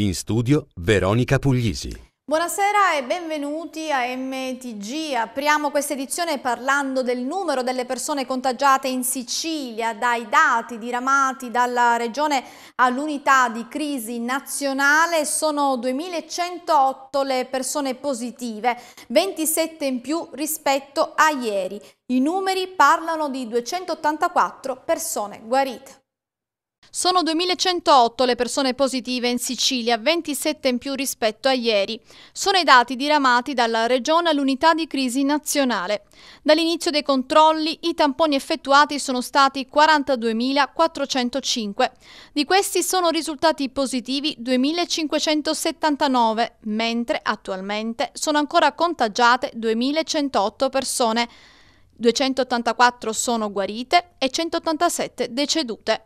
In studio Veronica Puglisi. Buonasera e benvenuti a MTG. Apriamo questa edizione parlando del numero delle persone contagiate in Sicilia, dai dati diramati dalla regione all'unità di crisi nazionale. Sono 2108 le persone positive, 27 in più rispetto a ieri. I numeri parlano di 284 persone guarite. Sono 2108 le persone positive in Sicilia, 27 in più rispetto a ieri. Sono i dati diramati dalla Regione all'Unità di Crisi Nazionale. Dall'inizio dei controlli i tamponi effettuati sono stati 42.405. Di questi sono risultati positivi 2.579, mentre attualmente sono ancora contagiate 2.108 persone. 284 sono guarite e 187 decedute.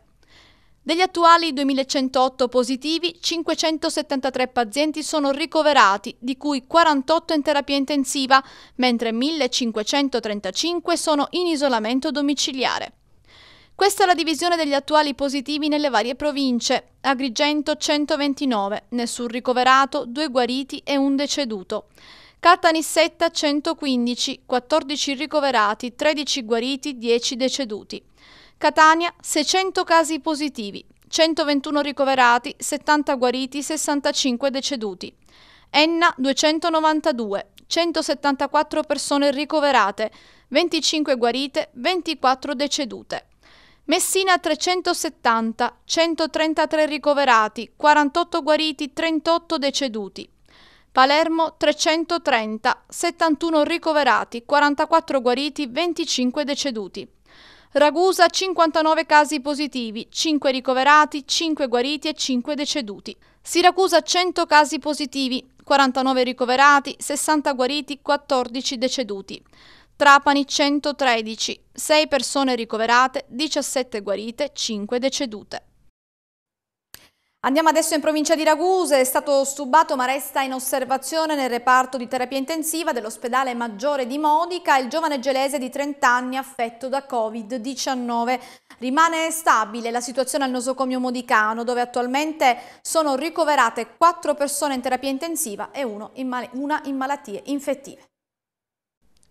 Degli attuali 2108 positivi, 573 pazienti sono ricoverati, di cui 48 in terapia intensiva, mentre 1535 sono in isolamento domiciliare. Questa è la divisione degli attuali positivi nelle varie province. Agrigento 129, nessun ricoverato, due guariti e un deceduto. Caltanissetta 115, 14 ricoverati, 13 guariti, 10 deceduti. Catania 600 casi positivi, 121 ricoverati, 70 guariti, 65 deceduti. Enna 292, 174 persone ricoverate, 25 guarite, 24 decedute. Messina 370, 133 ricoverati, 48 guariti, 38 deceduti. Palermo 330, 71 ricoverati, 44 guariti, 25 deceduti. Ragusa 59 casi positivi, 5 ricoverati, 5 guariti e 5 deceduti. Siracusa 100 casi positivi, 49 ricoverati, 60 guariti, 14 deceduti. Trapani 113, 6 persone ricoverate, 17 guarite, 5 decedute. Andiamo adesso in provincia di Ragusa, è stato stubato ma resta in osservazione nel reparto di terapia intensiva dell'ospedale Maggiore di Modica il giovane gelese di 30 anni affetto da Covid-19. Rimane stabile la situazione al nosocomio modicano dove attualmente sono ricoverate 4 persone in terapia intensiva e in una in malattie infettive.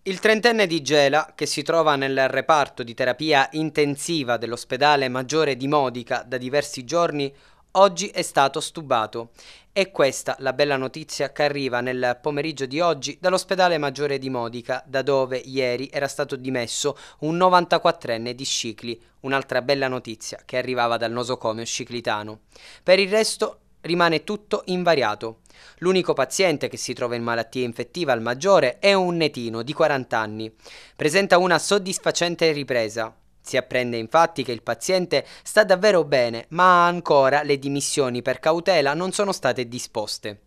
Il trentenne di Gela, che si trova nel reparto di terapia intensiva dell'ospedale Maggiore di Modica da diversi giorni, oggi è stato stubato. È questa la bella notizia che arriva nel pomeriggio di oggi dall'ospedale maggiore di Modica, da dove ieri era stato dimesso un 94enne di Scicli, un'altra bella notizia che arrivava dal nosocomio sciclitano. Per il resto rimane tutto invariato. L'unico paziente che si trova in malattia infettiva al maggiore è un netino di 40 anni. Presenta una soddisfacente ripresa, si apprende infatti che il paziente sta davvero bene, ma ancora le dimissioni per cautela non sono state disposte.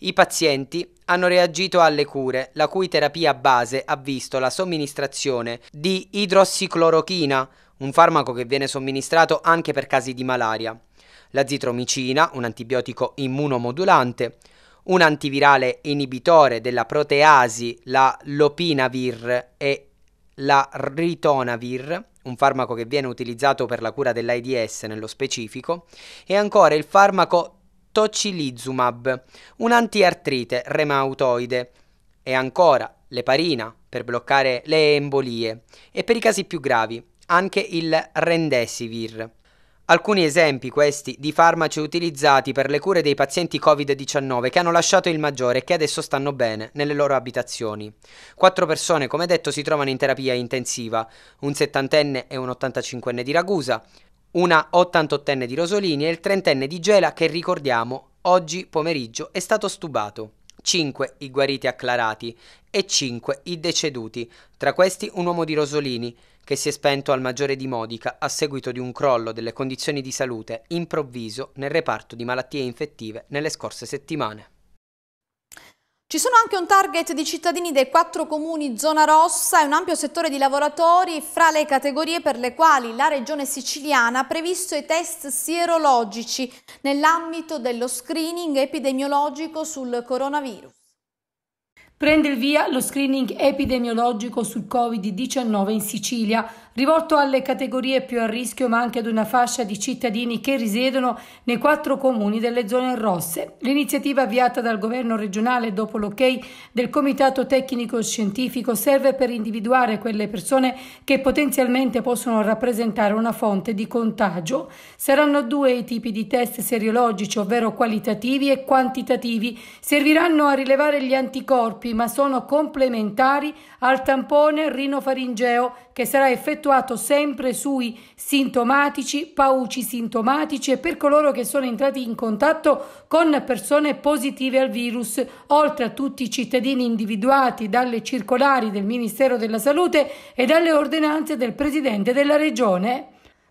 I pazienti hanno reagito alle cure, la cui terapia base ha visto la somministrazione di idrossiclorochina, un farmaco che viene somministrato anche per casi di malaria, la zitromicina, un antibiotico immunomodulante, un antivirale inibitore della proteasi, la lopinavir e la ritonavir, un farmaco che viene utilizzato per la cura dell'AIDS nello specifico, e ancora il farmaco tocilizumab, un antiartrite remautoide, e ancora l'eparina per bloccare le embolie e per i casi più gravi anche il rendesivir. Alcuni esempi questi di farmaci utilizzati per le cure dei pazienti Covid-19 che hanno lasciato il maggiore e che adesso stanno bene nelle loro abitazioni. Quattro persone, come detto, si trovano in terapia intensiva, un settantenne e un 85enne di Ragusa, una 88enne di Rosolini e il trentenne di Gela che ricordiamo oggi pomeriggio è stato stubato. 5 i guariti acclarati e 5 i deceduti, tra questi un uomo di Rosolini, che si è spento al maggiore di Modica a seguito di un crollo delle condizioni di salute improvviso nel reparto di malattie infettive nelle scorse settimane. Ci sono anche un target di cittadini dei quattro comuni zona rossa e un ampio settore di lavoratori fra le categorie per le quali la regione siciliana ha previsto i test sierologici nell'ambito dello screening epidemiologico sul coronavirus. Prende il via lo screening epidemiologico sul Covid-19 in Sicilia, rivolto alle categorie più a rischio ma anche ad una fascia di cittadini che risiedono nei quattro comuni delle zone rosse. L'iniziativa avviata dal governo regionale dopo l'ok del Comitato Tecnico Scientifico serve per individuare quelle persone che potenzialmente possono rappresentare una fonte di contagio. Saranno due i tipi di test seriologici, ovvero qualitativi e quantitativi. Serviranno a rilevare gli anticorpi gruppi, ma sono complementari al tampone rinofaringeo che sarà effettuato sempre sui sintomatici, pauci sintomatici e per coloro che sono entrati in contatto con persone positive al virus, oltre a tutti i cittadini individuati dalle circolari del Ministero della Salute e dalle ordinanze del Presidente della Regione.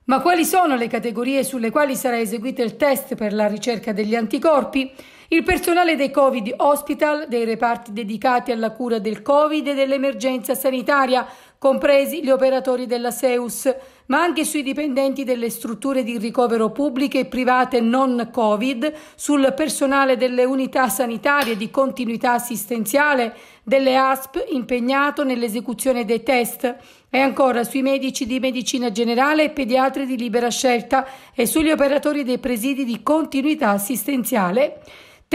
Ma quali sono le categorie sulle quali sarà eseguito il test per la ricerca degli anticorpi? Il personale dei Covid Hospital, dei reparti dedicati alla cura del Covid e dell'emergenza sanitaria, compresi gli operatori della Seus, ma anche sui dipendenti delle strutture di ricovero pubbliche e private non Covid, sul personale delle unità sanitarie di continuità assistenziale, delle ASP impegnato nell'esecuzione dei test e ancora sui medici di medicina generale e pediatri di libera scelta e sugli operatori dei presidi di continuità assistenziale.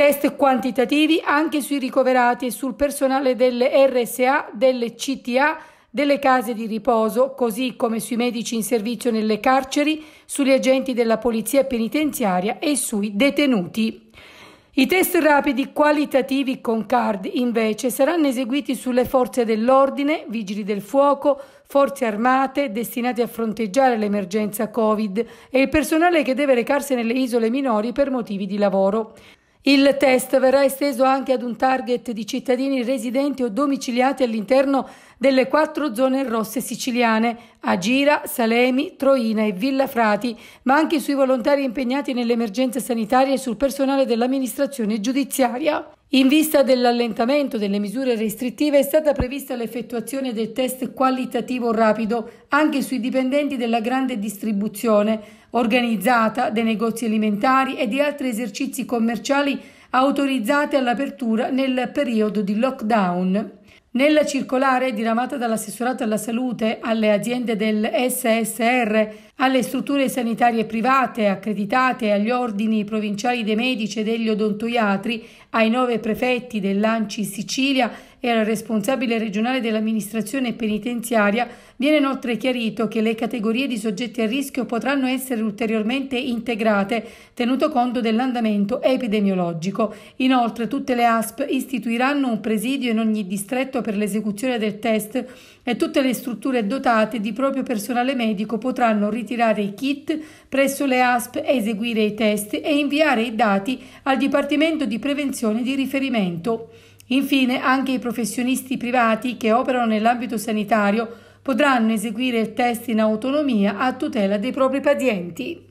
Test quantitativi anche sui ricoverati e sul personale delle RSA, delle CTA, delle case di riposo, così come sui medici in servizio nelle carceri, sugli agenti della polizia penitenziaria e sui detenuti. I test rapidi qualitativi con CARD invece saranno eseguiti sulle forze dell'ordine, vigili del fuoco, forze armate destinate a fronteggiare l'emergenza Covid e il personale che deve recarsi nelle isole minori per motivi di lavoro. Il test verrà esteso anche ad un target di cittadini residenti o domiciliati all'interno delle quattro zone rosse siciliane, Agira, Salemi, Troina e Villa Frati, ma anche sui volontari impegnati nelle emergenze sanitarie e sul personale dell'amministrazione giudiziaria. In vista dell'allentamento delle misure restrittive è stata prevista l'effettuazione del test qualitativo rapido anche sui dipendenti della grande distribuzione organizzata, dei negozi alimentari e di altri esercizi commerciali autorizzati all'apertura nel periodo di lockdown. Nella circolare diramata dall'assessorato alla salute alle aziende del SSR, alle strutture sanitarie private accreditate agli ordini provinciali dei medici e degli odontoiatri, ai nove prefetti dell'Anci Sicilia, e al responsabile regionale dell'amministrazione penitenziaria, viene inoltre chiarito che le categorie di soggetti a rischio potranno essere ulteriormente integrate, tenuto conto dell'andamento epidemiologico. Inoltre tutte le ASP istituiranno un presidio in ogni distretto per l'esecuzione del test e tutte le strutture dotate di proprio personale medico potranno ritirare i kit presso le ASP, eseguire i test e inviare i dati al Dipartimento di Prevenzione di riferimento. Infine, anche i professionisti privati che operano nell'ambito sanitario potranno eseguire il test in autonomia a tutela dei propri pazienti.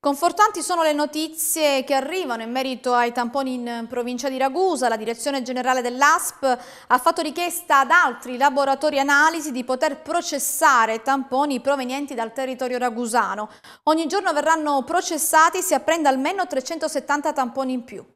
Confortanti sono le notizie che arrivano in merito ai tamponi in provincia di Ragusa. La direzione generale dell'ASP ha fatto richiesta ad altri laboratori analisi di poter processare tamponi provenienti dal territorio ragusano. Ogni giorno verranno processati, si apprende almeno 370 tamponi in più.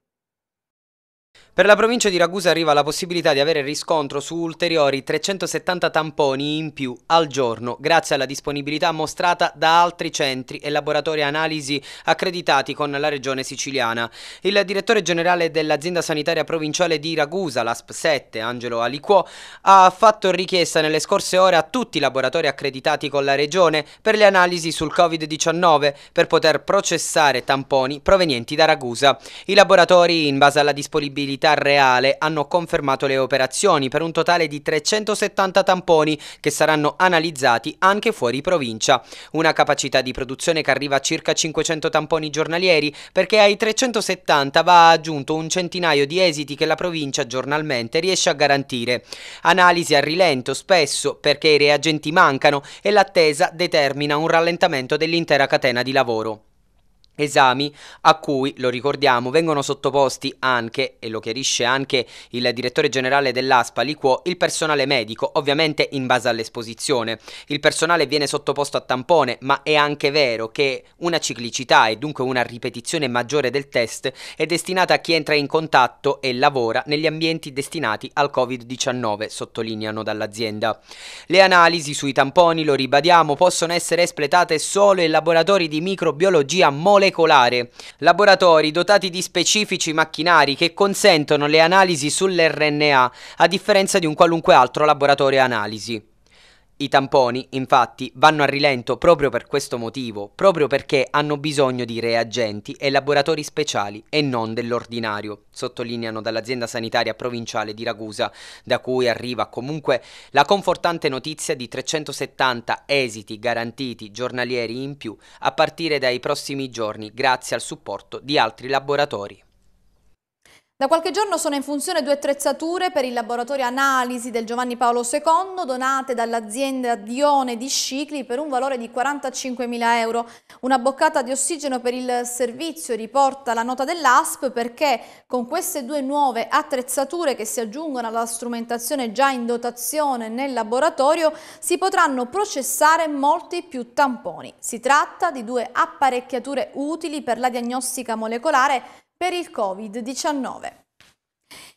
Per la provincia di Ragusa arriva la possibilità di avere riscontro su ulteriori 370 tamponi in più al giorno, grazie alla disponibilità mostrata da altri centri e laboratori analisi accreditati con la regione siciliana. Il direttore generale dell'azienda sanitaria provinciale di Ragusa, l'ASP 7, Angelo Aliquò, ha fatto richiesta nelle scorse ore a tutti i laboratori accreditati con la regione per le analisi sul Covid-19 per poter processare tamponi provenienti da Ragusa. I laboratori, in base alla disponibilità l'Unità Reale hanno confermato le operazioni per un totale di 370 tamponi che saranno analizzati anche fuori provincia. Una capacità di produzione che arriva a circa 500 tamponi giornalieri perché ai 370 va aggiunto un centinaio di esiti che la provincia giornalmente riesce a garantire. Analisi a rilento spesso perché i reagenti mancano e l'attesa determina un rallentamento dell'intera catena di lavoro. Esami a cui, lo ricordiamo, vengono sottoposti anche, e lo chiarisce anche il direttore generale dell'ASPA, Liquo, il personale medico, ovviamente in base all'esposizione. Il personale viene sottoposto a tampone, ma è anche vero che una ciclicità e dunque una ripetizione maggiore del test è destinata a chi entra in contatto e lavora negli ambienti destinati al Covid-19, sottolineano dall'azienda. Le analisi sui tamponi, lo ribadiamo, possono essere espletate solo in laboratori di microbiologia molecolare molecolare, laboratori dotati di specifici macchinari che consentono le analisi sull'RNA a differenza di un qualunque altro laboratorio analisi. I tamponi, infatti, vanno a rilento proprio per questo motivo, proprio perché hanno bisogno di reagenti e laboratori speciali e non dell'ordinario, sottolineano dall'azienda sanitaria provinciale di Ragusa, da cui arriva comunque la confortante notizia di 370 esiti garantiti giornalieri in più a partire dai prossimi giorni grazie al supporto di altri laboratori. Da qualche giorno sono in funzione due attrezzature per il laboratorio analisi del Giovanni Paolo II donate dall'azienda Dione di Scicli per un valore di 45.000 euro. Una boccata di ossigeno per il servizio riporta la nota dell'ASP perché con queste due nuove attrezzature che si aggiungono alla strumentazione già in dotazione nel laboratorio si potranno processare molti più tamponi. Si tratta di due apparecchiature utili per la diagnostica molecolare per il Covid-19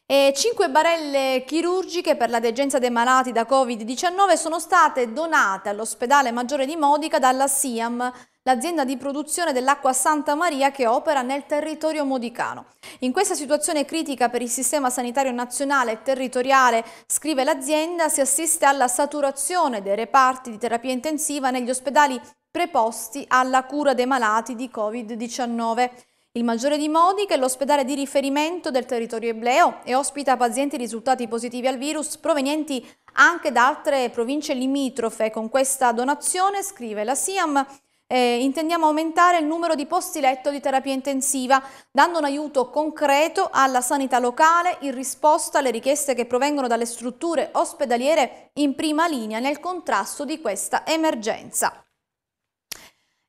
e 5 barelle chirurgiche per la degenza dei malati da Covid-19 sono state donate all'ospedale Maggiore di Modica dalla SIAM, l'azienda di produzione dell'acqua Santa Maria che opera nel territorio modicano. In questa situazione critica per il sistema sanitario nazionale e territoriale, scrive l'azienda, si assiste alla saturazione dei reparti di terapia intensiva negli ospedali preposti alla cura dei malati di Covid-19. Il Maggiore di Modica è l'ospedale di riferimento del territorio ebleo e ospita pazienti risultati positivi al virus provenienti anche da altre province limitrofe. Con questa donazione, scrive la SIAM, eh, intendiamo aumentare il numero di posti letto di terapia intensiva, dando un aiuto concreto alla sanità locale in risposta alle richieste che provengono dalle strutture ospedaliere in prima linea nel contrasto di questa emergenza.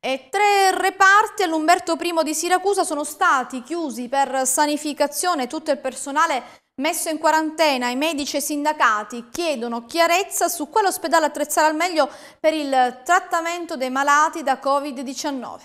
E tre reparti all'Umberto I di Siracusa sono stati chiusi per sanificazione, tutto il personale messo in quarantena, i medici e i sindacati chiedono chiarezza su quale ospedale attrezzare al meglio per il trattamento dei malati da Covid-19.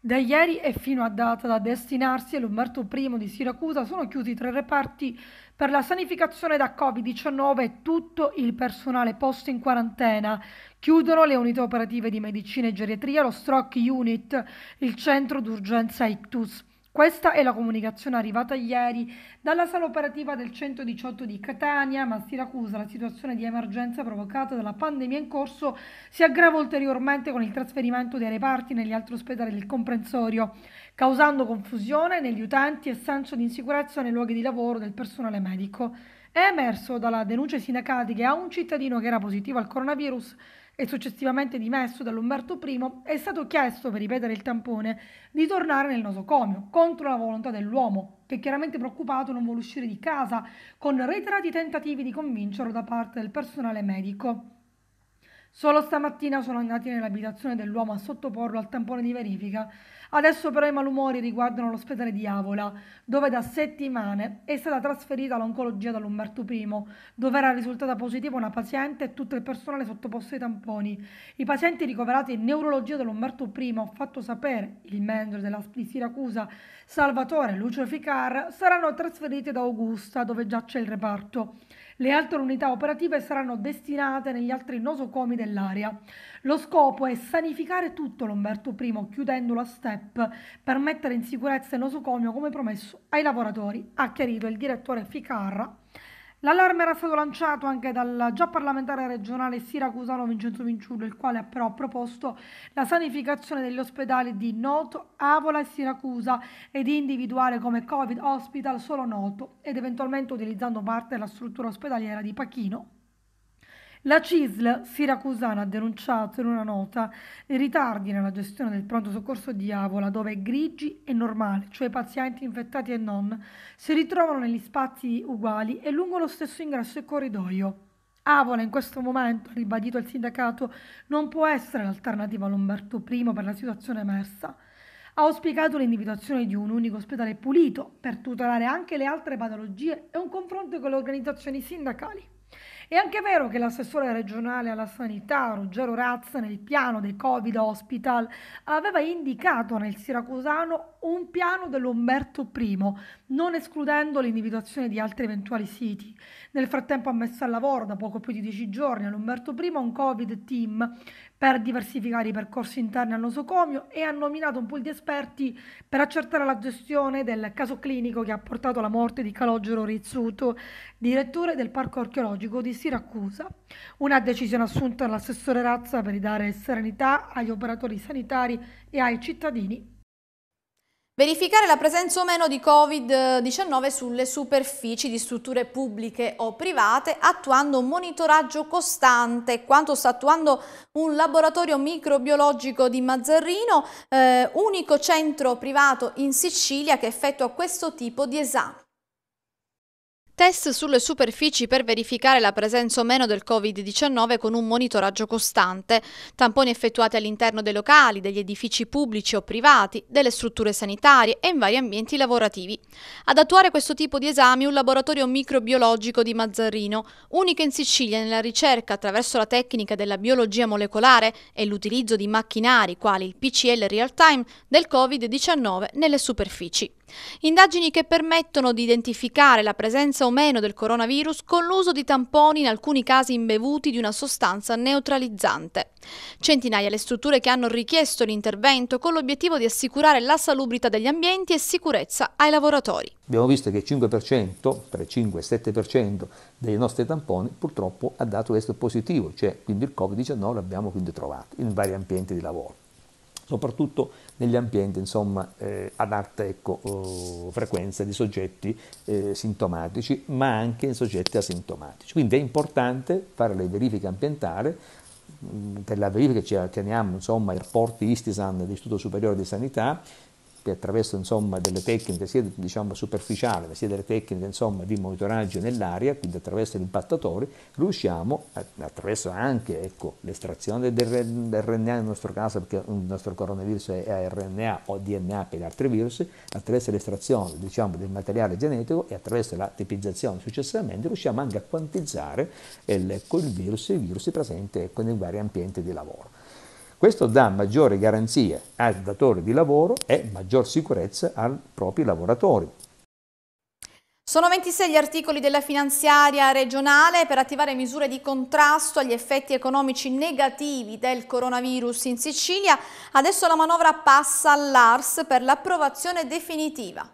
Da ieri e fino a data da destinarsi all'Umberto I di Siracusa sono chiusi tre reparti per la sanificazione da Covid-19 e tutto il personale posto in quarantena. Chiudono le unità operative di medicina e geriatria, lo Stroke Unit, il centro d'urgenza Ictus. Questa è la comunicazione arrivata ieri dalla sala operativa del 118 di Catania, ma a Siracusa la situazione di emergenza provocata dalla pandemia in corso si aggrava ulteriormente con il trasferimento dei reparti negli altri ospedali del comprensorio, causando confusione negli utenti e senso di insicurezza nei luoghi di lavoro del personale medico. È emerso dalla denuncia sindacati che a un cittadino che era positivo al coronavirus e successivamente dimesso dall'Umberto I, è stato chiesto, per ripetere il tampone, di tornare nel nosocomio, contro la volontà dell'uomo, che chiaramente preoccupato non vuole uscire di casa, con reiterati tentativi di convincerlo da parte del personale medico. Solo stamattina sono andati nell'abitazione dell'uomo a sottoporlo al tampone di verifica Adesso però i malumori riguardano l'ospedale di Avola, dove da settimane è stata trasferita l'oncologia dall'Umberto I, dove era risultata positiva una paziente e tutto il personale sottoposto ai tamponi. I pazienti ricoverati in neurologia dall'Umberto I, ha fatto sapere il mentore della di Siracusa, Salvatore Lucio Ficar, saranno trasferiti da Augusta, dove già c'è il reparto. Le altre unità operative saranno destinate negli altri nosocomi dell'area. Lo scopo è sanificare tutto l'Umberto I chiudendo la step per mettere in sicurezza il nosocomio come promesso ai lavoratori, ha chiarito il direttore Ficarra L'allarme era stato lanciato anche dal già parlamentare regionale siracusano Vincenzo Vinciullo, il quale ha però proposto la sanificazione degli ospedali di Noto, Avola e Siracusa ed individuare come Covid Hospital solo Noto ed eventualmente utilizzando parte della struttura ospedaliera di Pachino. La CISL siracusana ha denunciato in una nota i ritardi nella gestione del pronto soccorso di Avola, dove grigi e normale, cioè pazienti infettati e non, si ritrovano negli spazi uguali e lungo lo stesso ingresso e corridoio. Avola in questo momento, ha ribadito il sindacato, non può essere l'alternativa a Lomberto I per la situazione emersa. Ha auspicato l'individuazione di un unico ospedale pulito per tutelare anche le altre patologie e un confronto con le organizzazioni sindacali. È anche vero che l'assessore regionale alla sanità, Ruggero Razza, nel piano dei Covid Hospital aveva indicato nel Siracusano un piano dell'Umberto I, non escludendo l'individuazione di altri eventuali siti. Nel frattempo ha messo al lavoro da poco più di dieci giorni all'Umberto I un Covid team per diversificare i percorsi interni al nosocomio e ha nominato un pool di esperti per accertare la gestione del caso clinico che ha portato alla morte di Calogero Rizzuto, direttore del Parco Archeologico di Siracusa. Una decisione assunta dall'assessore Razza per ridare serenità agli operatori sanitari e ai cittadini Verificare la presenza o meno di Covid-19 sulle superfici di strutture pubbliche o private attuando un monitoraggio costante, quanto sta attuando un laboratorio microbiologico di Mazzarrino, eh, unico centro privato in Sicilia che effettua questo tipo di esami test sulle superfici per verificare la presenza o meno del Covid-19 con un monitoraggio costante, tamponi effettuati all'interno dei locali, degli edifici pubblici o privati, delle strutture sanitarie e in vari ambienti lavorativi. Ad attuare questo tipo di esami un laboratorio microbiologico di Mazzarrino, unico in Sicilia nella ricerca attraverso la tecnica della biologia molecolare e l'utilizzo di macchinari quali il PCL real time del Covid-19 nelle superfici. Indagini che permettono di identificare la presenza o meno del coronavirus con l'uso di tamponi in alcuni casi imbevuti di una sostanza neutralizzante. Centinaia le strutture che hanno richiesto l'intervento con l'obiettivo di assicurare la salubrità degli ambienti e sicurezza ai lavoratori. Abbiamo visto che il 5%, per 5-7% dei nostri tamponi purtroppo ha dato esito positivo, cioè quindi il Covid-19 l'abbiamo quindi trovato in vari ambienti di lavoro soprattutto negli ambienti insomma, eh, ad alta ecco, oh, frequenza di soggetti eh, sintomatici, ma anche in soggetti asintomatici. Quindi è importante fare le verifiche ambientali, mm, per la verifica ci atteniamo insomma, ai rapporti Istisan dell'Istituto Superiore di Sanità, che attraverso insomma, delle tecniche sia diciamo, superficiali ma sia delle tecniche insomma, di monitoraggio nell'aria, quindi attraverso gli impattatori, riusciamo eh, attraverso anche ecco, l'estrazione del RNA nel nostro caso, perché il nostro coronavirus è RNA o DNA per altri virus, attraverso l'estrazione diciamo, del materiale genetico e attraverso la tipizzazione successivamente riusciamo anche a quantizzare il, eh, ecco, il virus, i virus presenti ecco, nei vari ambienti di lavoro. Questo dà maggiore garanzia al datore di lavoro e maggior sicurezza ai propri lavoratori. Sono 26 gli articoli della finanziaria regionale per attivare misure di contrasto agli effetti economici negativi del coronavirus in Sicilia. Adesso la manovra passa all'ARS per l'approvazione definitiva.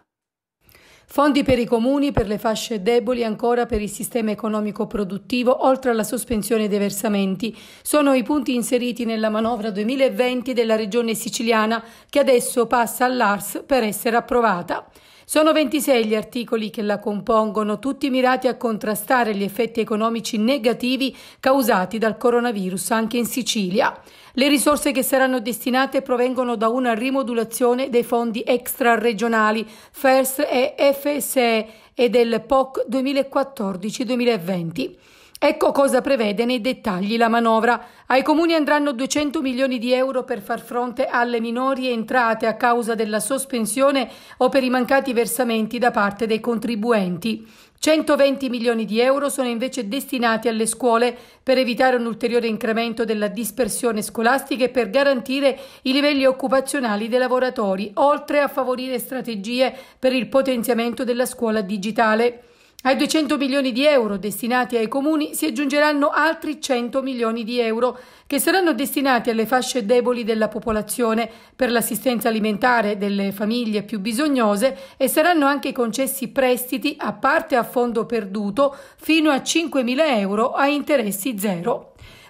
Fondi per i comuni, per le fasce deboli, ancora per il sistema economico produttivo, oltre alla sospensione dei versamenti, sono i punti inseriti nella manovra 2020 della regione siciliana che adesso passa all'ARS per essere approvata. Sono 26 gli articoli che la compongono, tutti mirati a contrastare gli effetti economici negativi causati dal coronavirus anche in Sicilia. Le risorse che saranno destinate provengono da una rimodulazione dei fondi extraregionali FERS e FSE e del POC 2014-2020. Ecco cosa prevede nei dettagli la manovra. Ai comuni andranno 200 milioni di euro per far fronte alle minori entrate a causa della sospensione o per i mancati versamenti da parte dei contribuenti. 120 milioni di euro sono invece destinati alle scuole per evitare un ulteriore incremento della dispersione scolastica e per garantire i livelli occupazionali dei lavoratori, oltre a favorire strategie per il potenziamento della scuola digitale. Ai 200 milioni di euro destinati ai comuni si aggiungeranno altri 100 milioni di euro che saranno destinati alle fasce deboli della popolazione per l'assistenza alimentare delle famiglie più bisognose e saranno anche concessi prestiti a parte a fondo perduto fino a 5.000 euro a interessi zero.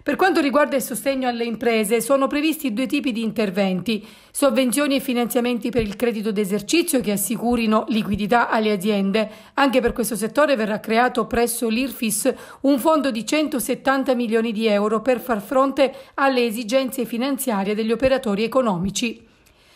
Per quanto riguarda il sostegno alle imprese, sono previsti due tipi di interventi, sovvenzioni e finanziamenti per il credito d'esercizio che assicurino liquidità alle aziende. Anche per questo settore verrà creato presso l'IRFIS un fondo di 170 milioni di euro per far fronte alle esigenze finanziarie degli operatori economici.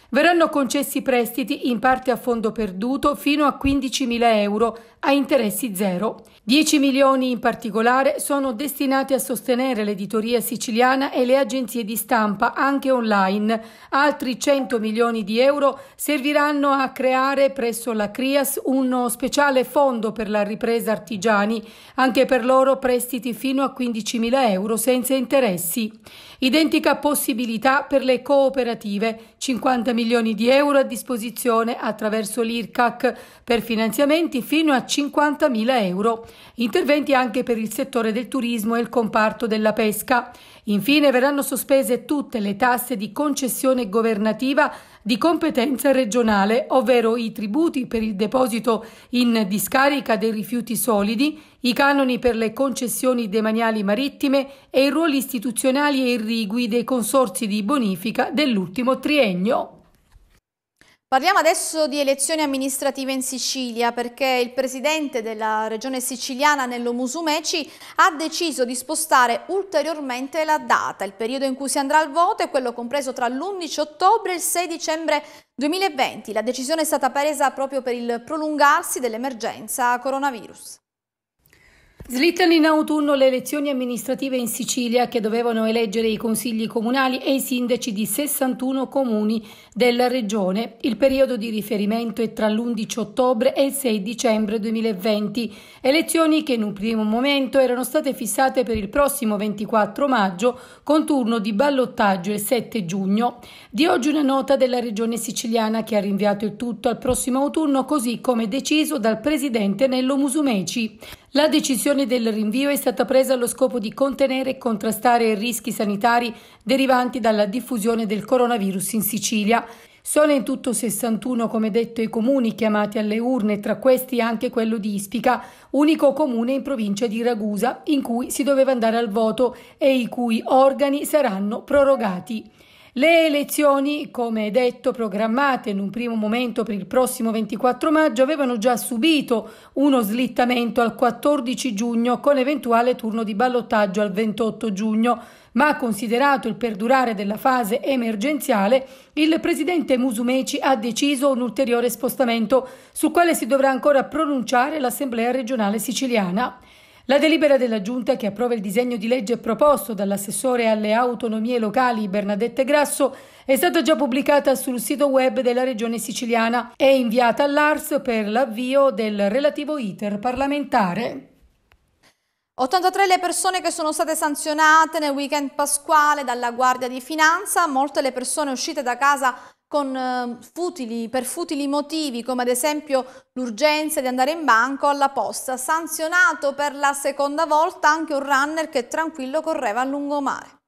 Verranno concessi prestiti in parte a fondo perduto fino a 15.000 euro a interessi zero. 10 milioni in particolare sono destinati a sostenere l'editoria siciliana e le agenzie di stampa, anche online. Altri 100 milioni di euro serviranno a creare presso la CRIAS uno speciale fondo per la ripresa artigiani, anche per loro prestiti fino a 15 mila euro senza interessi. Identica possibilità per le cooperative, 50 milioni di euro a disposizione attraverso l'IRCAC per finanziamenti fino a 50.000 euro. Interventi anche per il settore del turismo e il comparto della pesca. Infine verranno sospese tutte le tasse di concessione governativa di competenza regionale, ovvero i tributi per il deposito in discarica dei rifiuti solidi, i canoni per le concessioni demaniali marittime e i ruoli istituzionali e irrigui dei consorsi di bonifica dell'ultimo triennio. Parliamo adesso di elezioni amministrative in Sicilia perché il presidente della regione siciliana Nello Musumeci ha deciso di spostare ulteriormente la data. Il periodo in cui si andrà al voto è quello compreso tra l'11 ottobre e il 6 dicembre 2020. La decisione è stata presa proprio per il prolungarsi dell'emergenza coronavirus. Slittano in autunno le elezioni amministrative in Sicilia che dovevano eleggere i consigli comunali e i sindaci di 61 comuni della regione. Il periodo di riferimento è tra l'11 ottobre e il 6 dicembre 2020, elezioni che in un primo momento erano state fissate per il prossimo 24 maggio con turno di ballottaggio il 7 giugno. Di oggi una nota della regione siciliana che ha rinviato il tutto al prossimo autunno così come deciso dal presidente Nello Musumeci. La decisione del rinvio è stata presa allo scopo di contenere e contrastare i rischi sanitari derivanti dalla diffusione del coronavirus in Sicilia. Sono in tutto 61, come detto, i comuni chiamati alle urne, tra questi anche quello di Ispica, unico comune in provincia di Ragusa, in cui si doveva andare al voto e i cui organi saranno prorogati. Le elezioni, come detto, programmate in un primo momento per il prossimo 24 maggio, avevano già subito uno slittamento al 14 giugno con eventuale turno di ballottaggio al 28 giugno, ma considerato il perdurare della fase emergenziale, il presidente Musumeci ha deciso un ulteriore spostamento sul quale si dovrà ancora pronunciare l'Assemblea regionale siciliana. La delibera della Giunta che approva il disegno di legge proposto dall'assessore alle autonomie locali Bernadette Grasso è stata già pubblicata sul sito web della Regione siciliana e inviata all'ARS per l'avvio del relativo iter parlamentare. 83 le persone che sono state sanzionate nel weekend pasquale dalla Guardia di Finanza, molte le persone uscite da casa con eh, futili, per futili motivi come ad esempio l'urgenza di andare in banco alla posta, sanzionato per la seconda volta anche un runner che tranquillo correva a lungomare.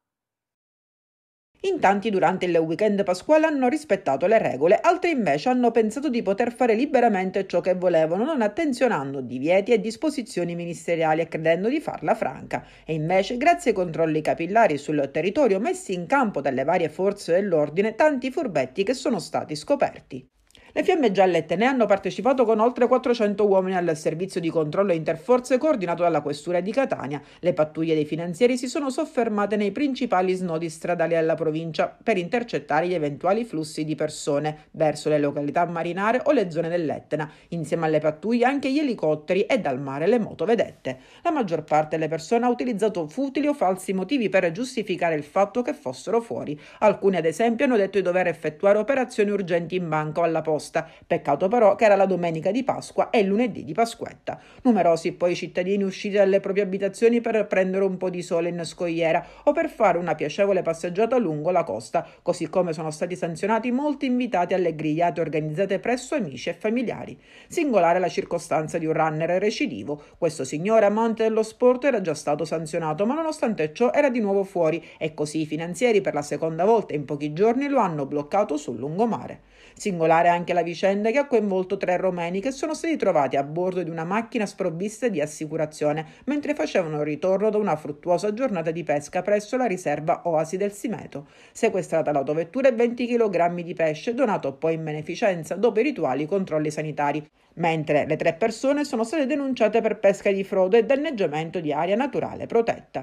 In tanti durante il weekend pasquale hanno rispettato le regole, altri invece hanno pensato di poter fare liberamente ciò che volevano, non attenzionando divieti e disposizioni ministeriali e credendo di farla franca. E invece, grazie ai controlli capillari sul territorio messi in campo dalle varie forze dell'ordine, tanti furbetti che sono stati scoperti. Le fiamme giallette ne hanno partecipato con oltre 400 uomini al servizio di controllo interforze coordinato dalla questura di Catania. Le pattuglie dei finanzieri si sono soffermate nei principali snodi stradali della provincia per intercettare gli eventuali flussi di persone verso le località marinare o le zone dell'Etna. Insieme alle pattuglie anche gli elicotteri e dal mare le motovedette. La maggior parte delle persone ha utilizzato futili o falsi motivi per giustificare il fatto che fossero fuori. Alcuni ad esempio hanno detto di dover effettuare operazioni urgenti in banca o alla posta apposta. Peccato però che era la domenica di Pasqua e lunedì di Pasquetta. Numerosi poi i cittadini usciti dalle proprie abitazioni per prendere un po' di sole in scogliera o per fare una piacevole passeggiata lungo la costa, così come sono stati sanzionati molti invitati alle grigliate organizzate presso amici e familiari. Singolare la circostanza di un runner recidivo. Questo signore amante dello sport era già stato sanzionato, ma nonostante ciò era di nuovo fuori e così i finanzieri per la seconda volta in pochi giorni lo hanno bloccato sul lungomare. Singolare anche la vicenda che ha coinvolto tre romeni che sono stati trovati a bordo di una macchina sprovvista di assicurazione mentre facevano ritorno da una fruttuosa giornata di pesca presso la riserva Oasi del Simeto. Sequestrata l'autovettura e 20 kg di pesce donato poi in beneficenza dopo i rituali controlli sanitari, mentre le tre persone sono state denunciate per pesca di frodo e danneggiamento di area naturale protetta.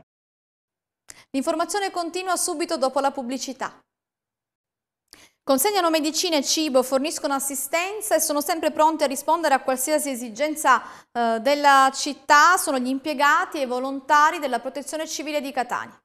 L'informazione continua subito dopo la pubblicità. Consegnano medicine e cibo, forniscono assistenza e sono sempre pronti a rispondere a qualsiasi esigenza eh, della città, sono gli impiegati e volontari della protezione civile di Catania.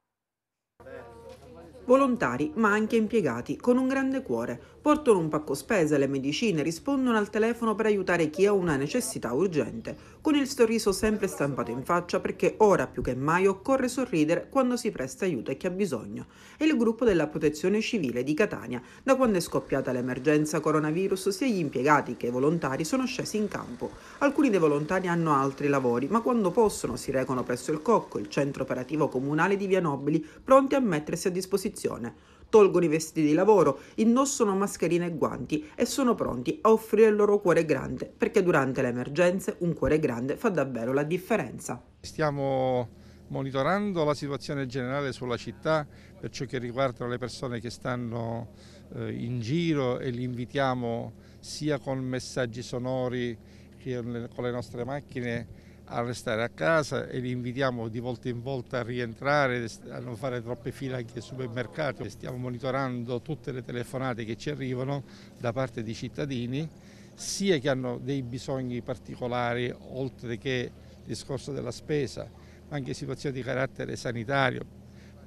Volontari ma anche impiegati con un grande cuore, portano un pacco spese, le medicine, rispondono al telefono per aiutare chi ha una necessità urgente, con il sorriso sempre stampato in faccia perché ora più che mai occorre sorridere quando si presta aiuto a chi ha bisogno. È il gruppo della protezione civile di Catania. Da quando è scoppiata l'emergenza coronavirus sia gli impiegati che i volontari sono scesi in campo. Alcuni dei volontari hanno altri lavori, ma quando possono si recano presso il Cocco, il centro operativo comunale di Via Nobili, pronti a mettersi a disposizione tolgono i vestiti di lavoro, indossano mascherine e guanti e sono pronti a offrire il loro cuore grande, perché durante le emergenze un cuore grande fa davvero la differenza. Stiamo monitorando la situazione generale sulla città per ciò che riguarda le persone che stanno eh, in giro e li invitiamo sia con messaggi sonori che con le nostre macchine a restare a casa e li invitiamo di volta in volta a rientrare, a non fare troppe file anche ai supermercati. Stiamo monitorando tutte le telefonate che ci arrivano da parte di cittadini, sia che hanno dei bisogni particolari oltre che il discorso della spesa, ma anche situazioni di carattere sanitario.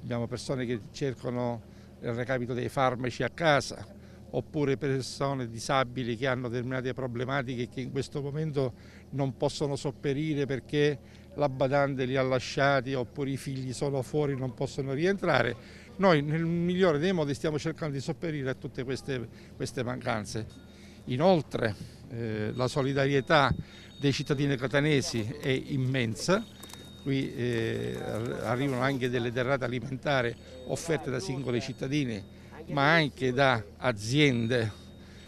Abbiamo persone che cercano il recapito dei farmaci a casa, oppure persone disabili che hanno determinate problematiche che in questo momento non possono sopperire perché la badante li ha lasciati oppure i figli sono fuori e non possono rientrare. Noi nel migliore dei modi stiamo cercando di sopperire a tutte queste, queste mancanze. Inoltre eh, la solidarietà dei cittadini catanesi è immensa, qui eh, arrivano anche delle derrate alimentari offerte da singoli cittadini ma anche da aziende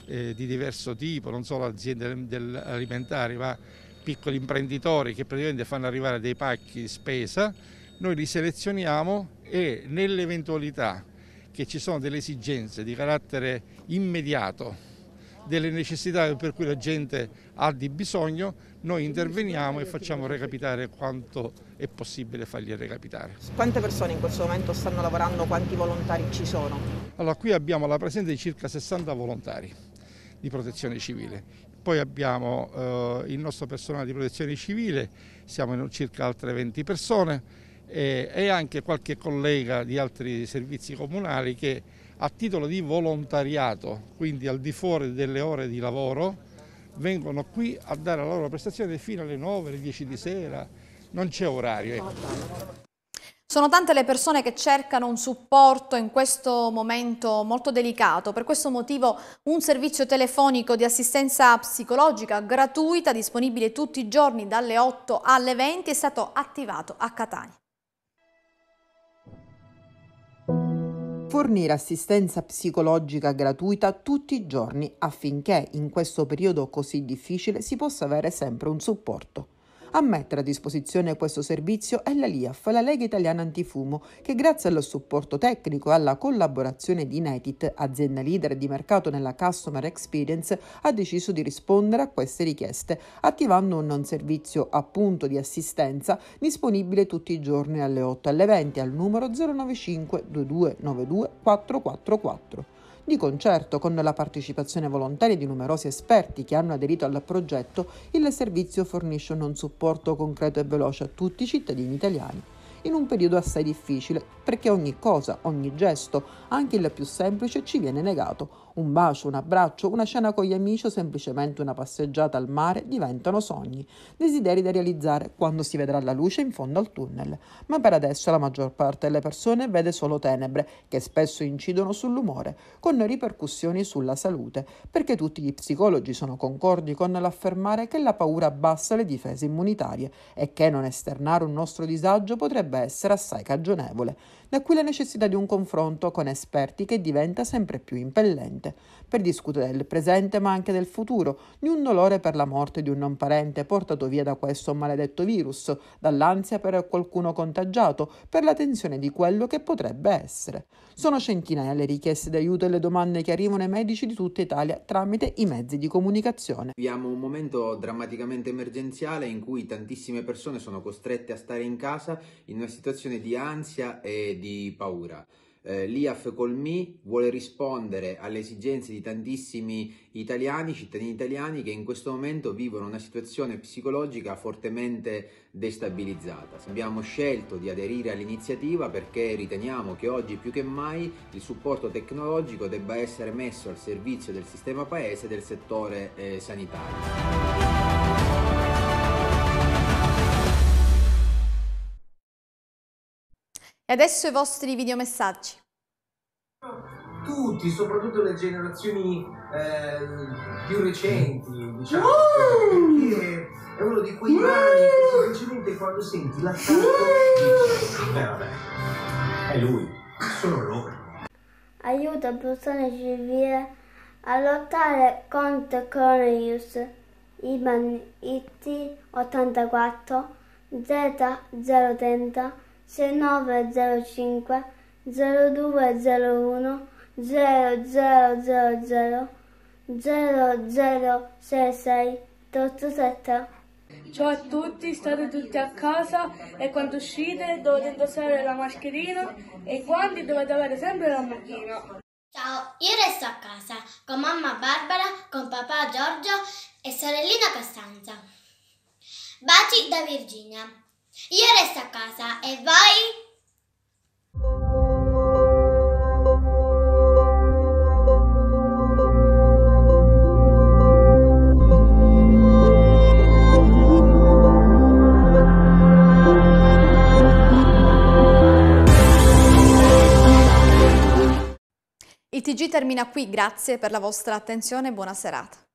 eh, di diverso tipo, non solo aziende del, alimentari ma piccoli imprenditori che praticamente fanno arrivare dei pacchi di spesa, noi li selezioniamo e nell'eventualità che ci sono delle esigenze di carattere immediato, delle necessità per cui la gente ha di bisogno, noi interveniamo e facciamo recapitare quanto è possibile fargli recapitare. Quante persone in questo momento stanno lavorando, quanti volontari ci sono? Allora qui abbiamo la presenza di circa 60 volontari di protezione civile. Poi abbiamo eh, il nostro personale di protezione civile, siamo in circa altre 20 persone eh, e anche qualche collega di altri servizi comunali che a titolo di volontariato, quindi al di fuori delle ore di lavoro, vengono qui a dare la loro prestazione fino alle 9, alle 10 di sera, non c'è orario. Ecco. Sono tante le persone che cercano un supporto in questo momento molto delicato, per questo motivo un servizio telefonico di assistenza psicologica gratuita disponibile tutti i giorni dalle 8 alle 20 è stato attivato a Catania. fornire assistenza psicologica gratuita tutti i giorni affinché in questo periodo così difficile si possa avere sempre un supporto. A mettere a disposizione questo servizio è la LIAF, la Lega Italiana Antifumo, che grazie allo supporto tecnico e alla collaborazione di Netit, azienda leader di mercato nella Customer Experience, ha deciso di rispondere a queste richieste, attivando un non servizio appunto di assistenza disponibile tutti i giorni alle 8 alle 20 al numero 095 2292 444. Di concerto con la partecipazione volontaria di numerosi esperti che hanno aderito al progetto, il servizio fornisce un supporto concreto e veloce a tutti i cittadini italiani in un periodo assai difficile, perché ogni cosa, ogni gesto, anche il più semplice, ci viene negato un bacio, un abbraccio, una cena con gli amici o semplicemente una passeggiata al mare diventano sogni, desideri da realizzare quando si vedrà la luce in fondo al tunnel. Ma per adesso la maggior parte delle persone vede solo tenebre, che spesso incidono sull'umore, con ripercussioni sulla salute, perché tutti gli psicologi sono concordi con l'affermare che la paura abbassa le difese immunitarie e che non esternare un nostro disagio potrebbe essere assai cagionevole da cui la necessità di un confronto con esperti che diventa sempre più impellente, per discutere del presente ma anche del futuro, di un dolore per la morte di un non parente portato via da questo maledetto virus, dall'ansia per qualcuno contagiato, per la tensione di quello che potrebbe essere. Sono centinaia le richieste d'aiuto e le domande che arrivano ai medici di tutta Italia tramite i mezzi di comunicazione. Viviamo un momento drammaticamente emergenziale in cui tantissime persone sono costrette a stare in casa in una situazione di ansia e di di paura. Eh, L'IAF Colmi vuole rispondere alle esigenze di tantissimi italiani, cittadini italiani che in questo momento vivono una situazione psicologica fortemente destabilizzata. Abbiamo scelto di aderire all'iniziativa perché riteniamo che oggi più che mai il supporto tecnologico debba essere messo al servizio del sistema paese e del settore eh, sanitario. E adesso i vostri videomessaggi. Tutti, soprattutto le generazioni eh, più recenti, diciamo, mm. perché è uno di quei brani che semplicemente quando senti l'attacco dici, beh vabbè, è lui, sono loro. Aiuta persone civili a lottare contro il coronavirus IBAN IT 84 Z030 6905 0201 0000 0066 87 Ciao a tutti, state tutti a casa e quando uscite dovete indossare la mascherina e quando guanti dovete avere sempre la macchina. Ciao, io resto a casa con mamma Barbara, con papà Giorgio e sorellina Costanza. Baci da Virginia. Io resto a casa e voi? Il TG termina qui, grazie per la vostra attenzione e buona serata.